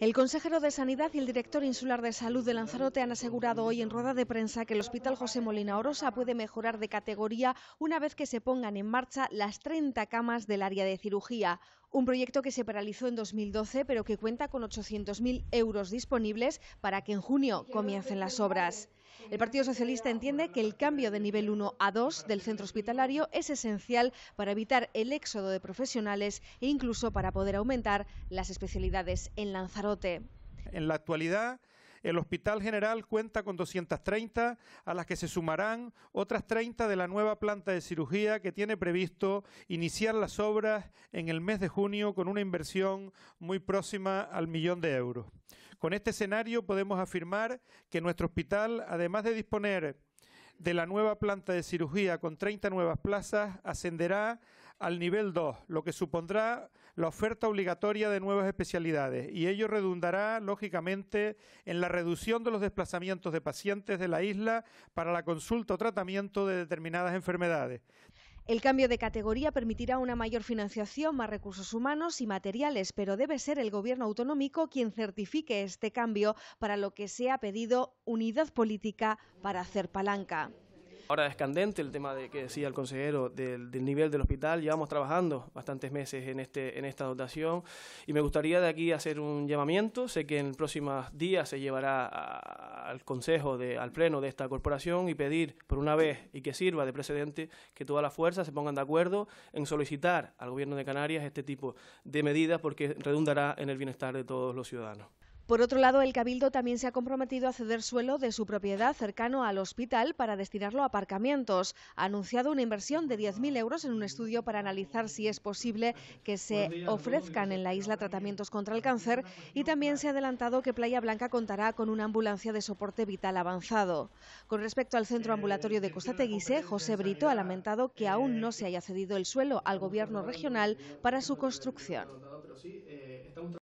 El consejero de Sanidad y el director insular de Salud de Lanzarote han asegurado hoy en rueda de prensa que el Hospital José Molina Orosa puede mejorar de categoría una vez que se pongan en marcha las 30 camas del área de cirugía. Un proyecto que se paralizó en 2012, pero que cuenta con 800.000 euros disponibles para que en junio comiencen las obras. El Partido Socialista entiende que el cambio de nivel 1 a 2 del centro hospitalario es esencial para evitar el éxodo de profesionales e incluso para poder aumentar las especialidades en Lanzarote. En la actualidad, el Hospital General cuenta con 230, a las que se sumarán otras 30 de la nueva planta de cirugía que tiene previsto iniciar las obras en el mes de junio con una inversión muy próxima al millón de euros. Con este escenario podemos afirmar que nuestro hospital, además de disponer de la nueva planta de cirugía con 30 nuevas plazas ascenderá al nivel 2, lo que supondrá la oferta obligatoria de nuevas especialidades y ello redundará, lógicamente, en la reducción de los desplazamientos de pacientes de la isla para la consulta o tratamiento de determinadas enfermedades. El cambio de categoría permitirá una mayor financiación, más recursos humanos y materiales, pero debe ser el Gobierno autonómico quien certifique este cambio, para lo que se ha pedido unidad política para hacer palanca. Ahora es candente el tema de que decía el consejero del, nivel del hospital. Llevamos trabajando bastantes meses en, este, en esta dotación y me gustaría de aquí hacer un llamamiento. Sé que en próximos días se llevará al consejo, al pleno de esta corporación y pedir por una vez y que sirva de precedente que todas las fuerzas se pongan de acuerdo en solicitar al gobierno de Canarias este tipo de medidas porque redundará en el bienestar de todos los ciudadanos. Por otro lado, el Cabildo también se ha comprometido a ceder suelo de su propiedad cercano al hospital para destinarlo a aparcamientos. Ha anunciado una inversión de 10.000 euros en un estudio para analizar si es posible que se ofrezcan en la isla tratamientos contra el cáncer y también se ha adelantado que Playa Blanca contará con una ambulancia de soporte vital avanzado. Con respecto al centro ambulatorio de Costa Teguise, José Brito ha lamentado que aún no se haya cedido el suelo al gobierno regional para su construcción.